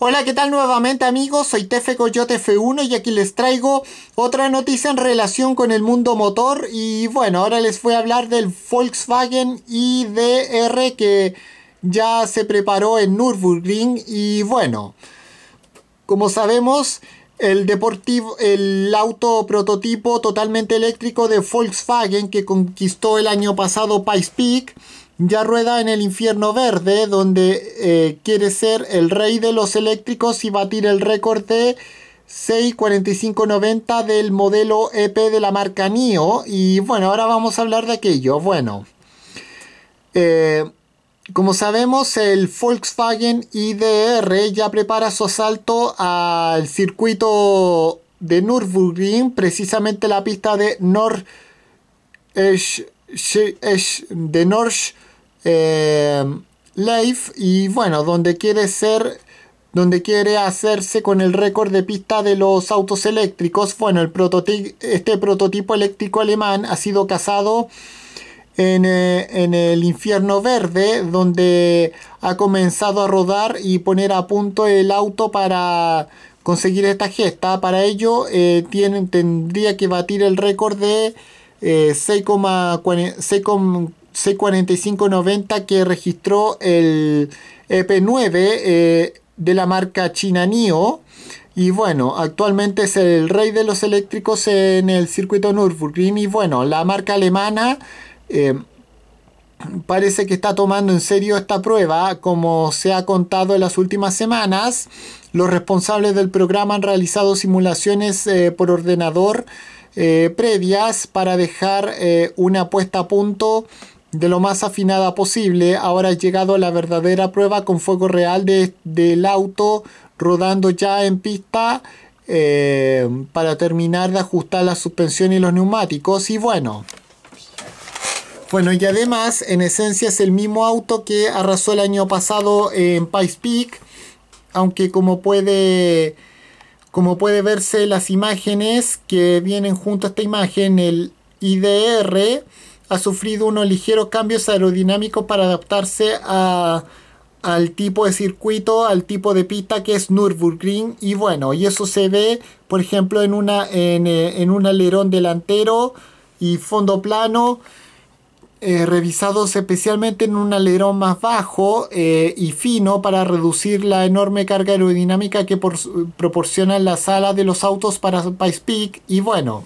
Hola, ¿qué tal nuevamente amigos? Soy Tefe Coyote F1 y aquí les traigo otra noticia en relación con el mundo motor y bueno, ahora les voy a hablar del Volkswagen IDR que ya se preparó en Nürburgring y bueno, como sabemos, el deportivo, el auto prototipo totalmente eléctrico de Volkswagen que conquistó el año pasado Pikes Peak ya rueda en el infierno verde, donde eh, quiere ser el rey de los eléctricos y batir el récord de 64590 del modelo EP de la marca NIO. Y bueno, ahora vamos a hablar de aquello. Bueno, eh, como sabemos, el Volkswagen IDR ya prepara su asalto al circuito de Nürburgring, precisamente la pista de Nord de eh, Life y bueno, donde quiere ser donde quiere hacerse con el récord de pista de los autos eléctricos. Bueno, el prototipo este prototipo eléctrico alemán ha sido cazado eh, en, el infierno verde, donde ha comenzado a rodar y poner a punto el auto para conseguir esta gesta. Para ello, eh, tendría que batir el récord de eh, C4590 que registró el EP9 eh, de la marca China NIO. Y bueno, actualmente es el rey de los eléctricos en el circuito Nürburgring. Y bueno, la marca alemana eh, parece que está tomando en serio esta prueba. Como se ha contado en las últimas semanas, los responsables del programa han realizado simulaciones eh, por ordenador previas para dejar una puesta a punto de lo más afinada posible. Ahora ha llegado la verdadera prueba con fuego real del auto rodando ya en pista eh, para terminar de ajustar la suspensión y los neumáticos. Y bueno. Bueno, y además, en esencia es el mismo auto que arrasó el año pasado en Pikes Peak. Aunque como puede, como puede verse las imágenes que vienen junto a esta imagen, el IDR ha sufrido unos ligeros cambios aerodinámicos para adaptarse al tipo de circuito, al tipo de pista que es Nürburgring y bueno, y eso se ve por ejemplo en, una, en, eh, un alerón delantero y fondo plano eh, revisados especialmente en un alerón más bajo eh, y fino para reducir la enorme carga aerodinámica que proporciona la sala de los autos para Spice Peak y bueno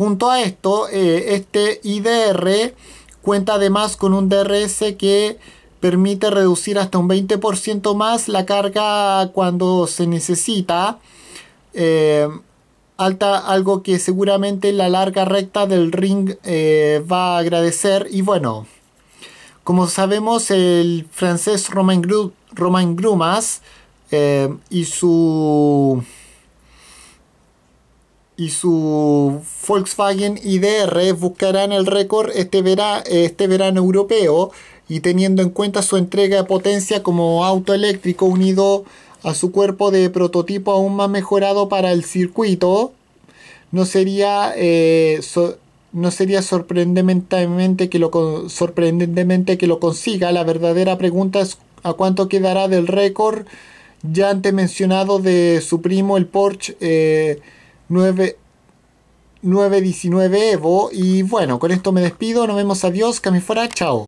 Junto a esto, eh, este IDR cuenta además con un DRS que permite reducir hasta un 20% más la carga cuando se necesita. Eh, alta, algo que seguramente la larga recta del ring eh, va a agradecer. Y bueno, como sabemos, el francés Romain, Grumas y su y su Volkswagen IDR buscarán el récord este, este verano europeo y teniendo en cuenta su entrega de potencia como auto eléctrico unido a su cuerpo de prototipo aún más mejorado para el circuito, no sería, eh, no sería sorprendentemente, que lo, sorprendentemente que lo consiga. La verdadera pregunta es a cuánto quedará del récord ya antes mencionado de su primo el Porsche eh, 9, 919 Evo. Y bueno, con esto me despido. Nos vemos. Adiós. Cami fuera. Chao.